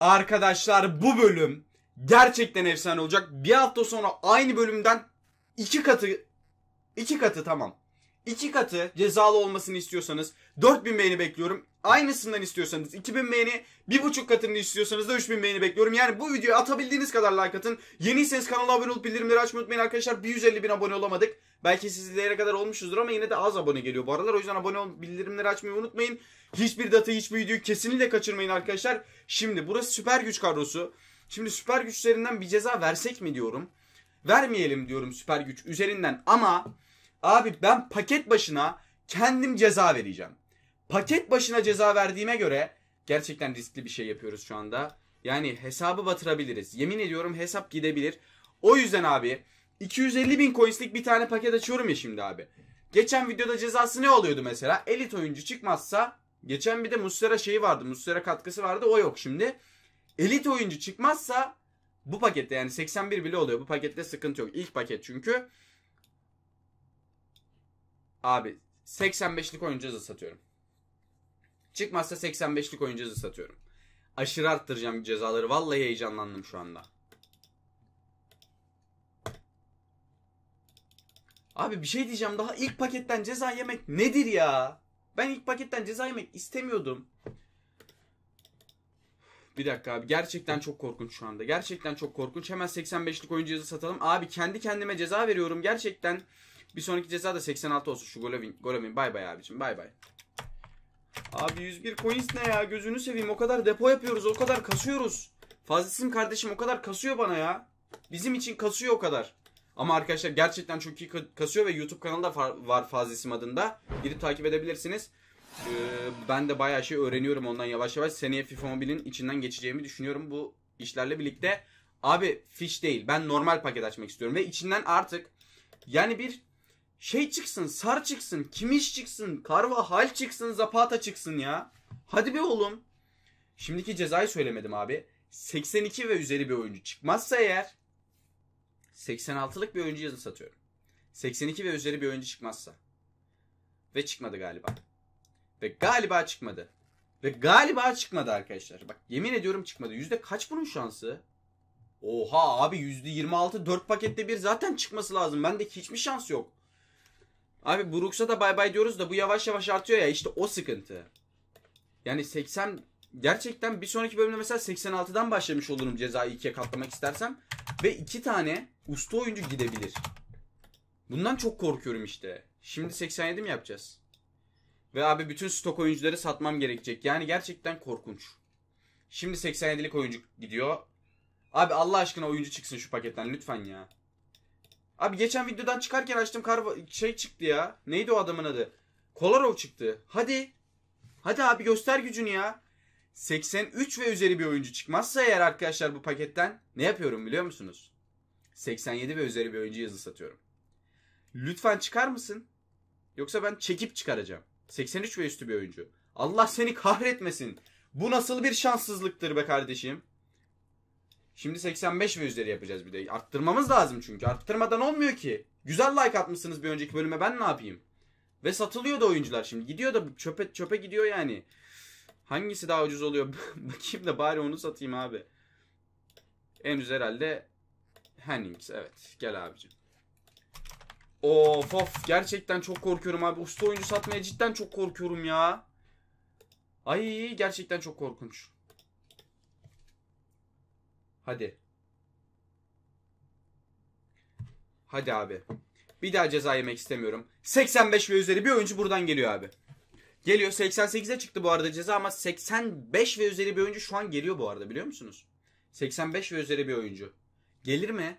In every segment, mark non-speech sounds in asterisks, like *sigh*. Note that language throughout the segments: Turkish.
Arkadaşlar bu bölüm gerçekten efsane olacak. Bir hafta sonra aynı bölümden iki katı iki katı tamam iki katı cezalı olmasını istiyorsanız 4000 beğeni bekliyorum. Aynısından istiyorsanız 2000 beğeni, bir buçuk katını istiyorsanız da 3000 beğeni bekliyorum. Yani bu videoyu atabildiğiniz kadar like atın. Yeniyseniz kanala abone olup bildirimleri açmayı unutmayın arkadaşlar. 150 bin abone olamadık. Belki siz kadar olmuşuzdur ama yine de az abone geliyor bu aralar. O yüzden abone olup bildirimleri açmayı unutmayın. Hiçbir data, hiçbir videoyu kesinlikle kaçırmayın arkadaşlar. Şimdi burası süper güç kadrosu. Şimdi süper güçlerinden bir ceza versek mi diyorum. Vermeyelim diyorum süper güç üzerinden ama Abi ben paket başına kendim ceza vereceğim. Paket başına ceza verdiğime göre gerçekten riskli bir şey yapıyoruz şu anda. Yani hesabı batırabiliriz. Yemin ediyorum hesap gidebilir. O yüzden abi 250 bin coinslik bir tane paket açıyorum ya şimdi abi. Geçen videoda cezası ne oluyordu mesela? Elit oyuncu çıkmazsa geçen bir de Muslera şeyi vardı. Muslera katkısı vardı. O yok şimdi. Elit oyuncu çıkmazsa bu pakette yani 81 bile oluyor. Bu pakette sıkıntı yok. İlk paket çünkü. Abi 85'lik oyun cihazı satıyorum. Çıkmazsa 85'lik oyun cihazı satıyorum. Aşırı arttıracağım cezaları. Vallahi heyecanlandım şu anda. Abi bir şey diyeceğim daha ilk paketten ceza yemek nedir ya? Ben ilk paketten ceza yemek istemiyordum. Bir dakika abi gerçekten çok korkunç şu anda. Gerçekten çok korkunç. Hemen 85'lik oyuncu yazı satalım. Abi kendi kendime ceza veriyorum gerçekten. Bir sonraki ceza da 86 olsun şu Golovin. Golovin bay bay abicim bay bay. Abi 101 coins ne ya gözünü seveyim o kadar depo yapıyoruz o kadar kasıyoruz. Fazlısın kardeşim o kadar kasıyor bana ya. Bizim için kasıyor o kadar. Ama arkadaşlar gerçekten çok iyi kasıyor ve YouTube kanalı var Fazlisim adında. Gidip takip edebilirsiniz. Ee, ben de bayağı şey öğreniyorum ondan yavaş yavaş. Seneye FIFA Mobile'in içinden geçeceğimi düşünüyorum bu işlerle birlikte. Abi fiş değil ben normal paket açmak istiyorum ve içinden artık yani bir şey çıksın, sar çıksın, kimiş çıksın, karva hal çıksın, zapata çıksın ya. Hadi be oğlum. Şimdiki cezayı söylemedim abi. 82 ve üzeri bir oyuncu çıkmazsa eğer 86'lık bir oyuncu yazın satıyorum. 82 ve üzeri bir oyuncu çıkmazsa. Ve çıkmadı galiba. Ve galiba çıkmadı. Ve galiba çıkmadı arkadaşlar. Bak yemin ediyorum çıkmadı. Yüzde kaç bunun şansı? Oha abi yüzde 26 4 pakette bir zaten çıkması lazım. Bendeki hiçbir şans yok. Abi Brooks'a da bay bay diyoruz da bu yavaş yavaş artıyor ya işte o sıkıntı. Yani 80 gerçekten bir sonraki bölümde mesela 86'dan başlamış olurum ceza ikiye katlamak istersem. Ve iki tane usta oyuncu gidebilir. Bundan çok korkuyorum işte. Şimdi 87 mi yapacağız? Ve abi bütün stok oyuncuları satmam gerekecek. Yani gerçekten korkunç. Şimdi 87'lik oyuncu gidiyor. Abi Allah aşkına oyuncu çıksın şu paketten lütfen ya. Abi geçen videodan çıkarken açtım kar şey çıktı ya. Neydi o adamın adı? Kolarov çıktı. Hadi. Hadi abi göster gücünü ya. 83 ve üzeri bir oyuncu çıkmazsa eğer arkadaşlar bu paketten ne yapıyorum biliyor musunuz? 87 ve üzeri bir oyuncu yazı satıyorum. Lütfen çıkar mısın? Yoksa ben çekip çıkaracağım. 83 ve üstü bir oyuncu. Allah seni kahretmesin. Bu nasıl bir şanssızlıktır be kardeşim? Şimdi 85 ve üzeri yapacağız bir de. Arttırmamız lazım çünkü. Arttırmadan olmuyor ki. Güzel like atmışsınız bir önceki bölüme ben ne yapayım? Ve satılıyor da oyuncular şimdi. Gidiyor da çöpe çöpe gidiyor yani. Hangisi daha ucuz oluyor? *laughs* Bakayım da bari onu satayım abi. En ucuz herhalde Hennings. Evet. Gel abicim. Of of. Gerçekten çok korkuyorum abi. Usta oyuncu satmaya cidden çok korkuyorum ya. Ay gerçekten çok korkunç. Hadi. Hadi abi. Bir daha ceza yemek istemiyorum. 85 ve üzeri bir oyuncu buradan geliyor abi. Geliyor. 88'e çıktı bu arada ceza ama 85 ve üzeri bir oyuncu şu an geliyor bu arada biliyor musunuz? 85 ve üzeri bir oyuncu. Gelir mi?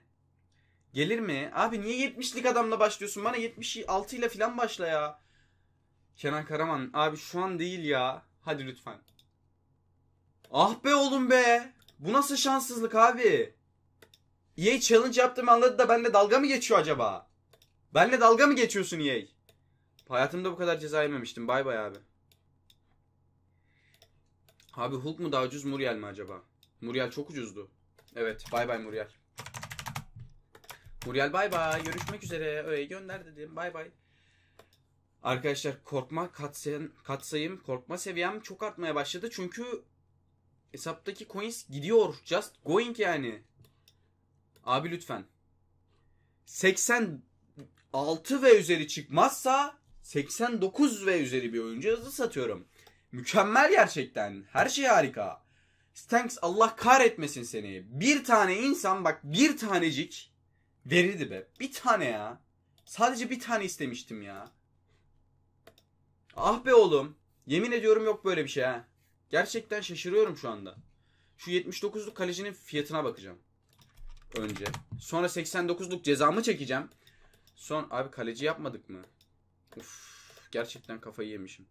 Gelir mi? Abi niye 70'lik adamla başlıyorsun? Bana 76 ile falan başla ya. Kenan Karaman abi şu an değil ya. Hadi lütfen. Ah be oğlum be. Bu nasıl şanssızlık abi? EA challenge yaptığımı anladı da benle dalga mı geçiyor acaba? Benle dalga mı geçiyorsun EA? Hayatımda bu kadar ceza yememiştim. Bay bay abi. Abi Hulk mu daha ucuz Muriel mi acaba? Muriel çok ucuzdu. Evet bay bay Muriel. Muriel bay bay. Görüşmek üzere. Öyle gönder dedim. Bay bay. Arkadaşlar korkma katsayım, katsayım korkma seviyem çok artmaya başladı. Çünkü Hesaptaki coins gidiyor. Just going yani. Abi lütfen. 86 ve üzeri çıkmazsa 89 ve üzeri bir oyuncu hızlı satıyorum. Mükemmel gerçekten. Her şey harika. Stanks Allah kahretmesin seni. Bir tane insan bak bir tanecik verirdi be. Bir tane ya. Sadece bir tane istemiştim ya. Ah be oğlum. Yemin ediyorum yok böyle bir şey ha. Gerçekten şaşırıyorum şu anda. Şu 79'luk kalecinin fiyatına bakacağım. Önce. Sonra 89'luk cezamı çekeceğim. Son abi kaleci yapmadık mı? Uf, gerçekten kafayı yemişim.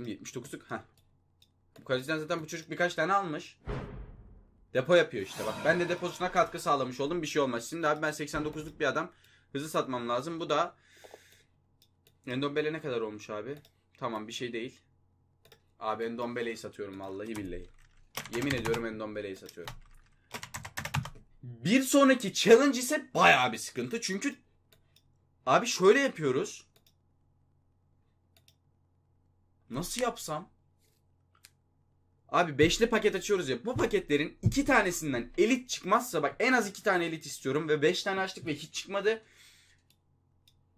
79'luk. Ha. Bu kaleciden zaten bu çocuk birkaç tane almış. Depo yapıyor işte bak. Ben de deposuna katkı sağlamış oldum. Bir şey olmaz. Şimdi abi ben 89'luk bir adam. Hızlı satmam lazım. Bu da Endombele ne kadar olmuş abi? Tamam bir şey değil. Abi Endombele'yi satıyorum vallahi billahi. Yemin ediyorum Endombele'yi satıyorum. Bir sonraki challenge ise bayağı bir sıkıntı. Çünkü abi şöyle yapıyoruz. Nasıl yapsam? Abi beşli paket açıyoruz ya. Bu paketlerin iki tanesinden elit çıkmazsa bak en az iki tane elit istiyorum ve beş tane açtık ve hiç çıkmadı.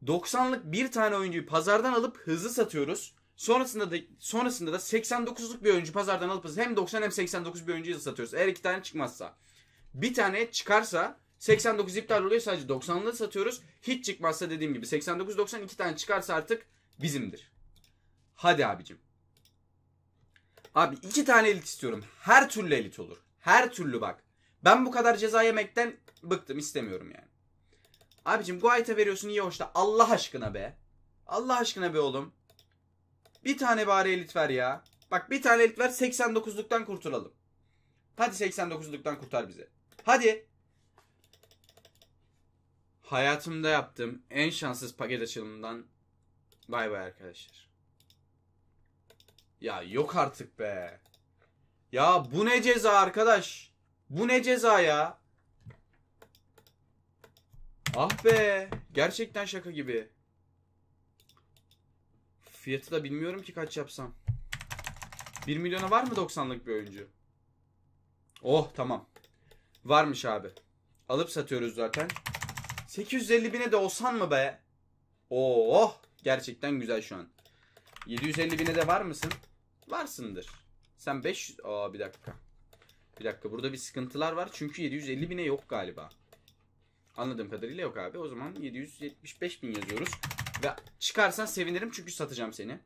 90'lık bir tane oyuncuyu pazardan alıp hızlı satıyoruz. Sonrasında da sonrasında da 89'luk bir oyuncu pazardan alıp hem 90 hem 89 bir oyuncuyu satıyoruz. Eğer iki tane çıkmazsa. Bir tane çıkarsa 89 iptal oluyor sadece 90'lı satıyoruz. Hiç çıkmazsa dediğim gibi 89 90 iki tane çıkarsa artık bizimdir. Hadi abicim. Abi iki tane elit istiyorum. Her türlü elit olur. Her türlü bak. Ben bu kadar ceza yemekten bıktım istemiyorum yani. Abicim Guaita veriyorsun iyi hoşta. Allah aşkına be. Allah aşkına be oğlum. Bir tane bari elit ver ya. Bak bir tane elit ver 89'luktan kurtulalım. Hadi 89'luktan kurtar bizi. Hadi. Hayatımda yaptığım en şanssız paket açılımından bay bay arkadaşlar. Ya yok artık be. Ya bu ne ceza arkadaş? Bu ne ceza ya? Ah be. Gerçekten şaka gibi. Fiyatı da bilmiyorum ki kaç yapsam. 1 milyona var mı 90'lık bir oyuncu? Oh tamam. Varmış abi. Alıp satıyoruz zaten. 850 bine de olsan mı be? Oo, oh gerçekten güzel şu an. 750 bine de var mısın? Varsındır. Sen 500... Aa bir dakika. Bir dakika burada bir sıkıntılar var. Çünkü 750 bine yok galiba. Anladığım kadarıyla yok abi. O zaman 775 bin yazıyoruz. Ve çıkarsan sevinirim çünkü satacağım seni.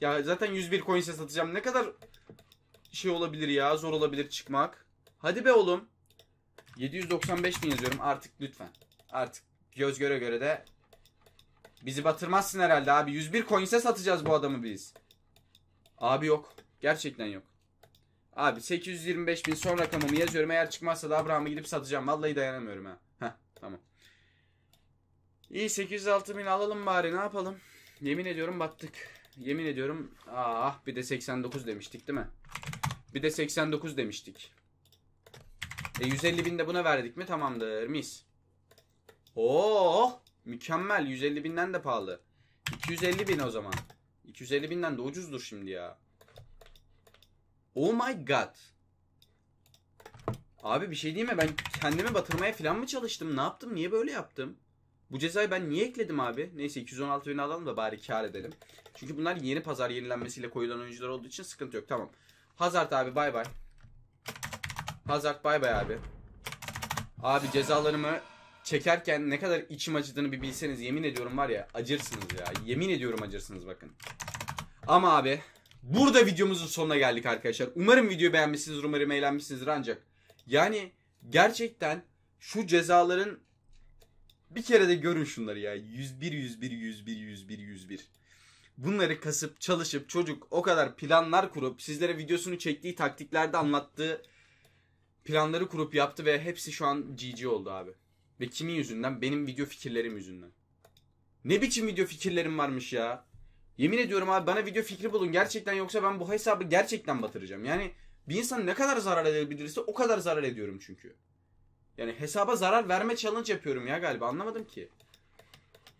Ya zaten 101 coins'e satacağım. Ne kadar şey olabilir ya. Zor olabilir çıkmak. Hadi be oğlum. 795 bin yazıyorum artık lütfen. Artık göz göre göre de bizi batırmazsın herhalde abi. 101 coins'e satacağız bu adamı biz. Abi yok. Gerçekten yok. Abi 825 bin son rakamımı yazıyorum. Eğer çıkmazsa da Abraham'ı gidip satacağım. Vallahi dayanamıyorum ha. Heh tamam. İyi 806 bin alalım bari ne yapalım. Yemin ediyorum battık. Yemin ediyorum ah bir de 89 demiştik değil mi? Bir de 89 demiştik. E 150 bin de buna verdik mi tamamdır mis. Oo mükemmel 150 binden de pahalı. 250 bin o zaman. 250 binden de ucuzdur şimdi ya. Oh my god. Abi bir şey değil mi? Ben kendimi batırmaya falan mı çalıştım? Ne yaptım? Niye böyle yaptım? Bu cezayı ben niye ekledim abi? Neyse 216 bin alalım da bari kar edelim. Çünkü bunlar yeni pazar yenilenmesiyle koyulan oyuncular olduğu için sıkıntı yok. Tamam. Hazard abi bay bay. Hazard bay bay abi. Abi cezalarımı çekerken ne kadar içim acıdığını bir bilseniz yemin ediyorum var ya acırsınız ya. Yemin ediyorum acırsınız bakın. Ama abi burada videomuzun sonuna geldik arkadaşlar. Umarım videoyu beğenmişsiniz, umarım eğlenmişsinizdir ancak yani gerçekten şu cezaların bir kere de görün şunları ya. 101 101 101 101 101. Bunları kasıp çalışıp çocuk o kadar planlar kurup sizlere videosunu çektiği taktiklerde anlattığı planları kurup yaptı ve hepsi şu an GG oldu abi. Ve kimin yüzünden? Benim video fikirlerim yüzünden. Ne biçim video fikirlerim varmış ya? Yemin ediyorum abi bana video fikri bulun gerçekten yoksa ben bu hesabı gerçekten batıracağım. Yani bir insan ne kadar zarar edebilirse o kadar zarar ediyorum çünkü. Yani hesaba zarar verme challenge yapıyorum ya galiba anlamadım ki.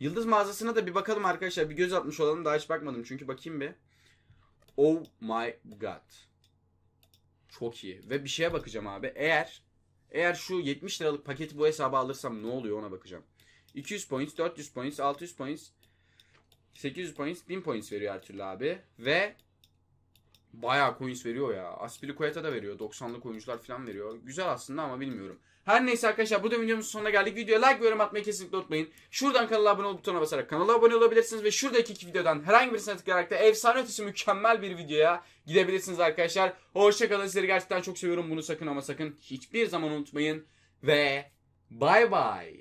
Yıldız mağazasına da bir bakalım arkadaşlar. Bir göz atmış olalım. Daha hiç bakmadım çünkü bakayım bir. Oh my god. Çok iyi. Ve bir şeye bakacağım abi. Eğer eğer şu 70 liralık paketi bu hesaba alırsam ne oluyor ona bakacağım. 200 points, 400 points, 600 points, 800 points, 1000 points veriyor her türlü abi. Ve bayağı coins veriyor ya. Aspilicueta da veriyor. 90'lık oyuncular falan veriyor. Güzel aslında ama bilmiyorum. Her neyse arkadaşlar burada da videomuzun sonuna geldik. Videoya like ve yorum atmayı kesinlikle unutmayın. Şuradan kanala abone ol butonuna basarak kanala abone olabilirsiniz. Ve şuradaki iki videodan herhangi birisine tıklayarak da efsane ötesi mükemmel bir videoya gidebilirsiniz arkadaşlar. Hoşçakalın. Sizleri gerçekten çok seviyorum. Bunu sakın ama sakın hiçbir zaman unutmayın. Ve bay bay.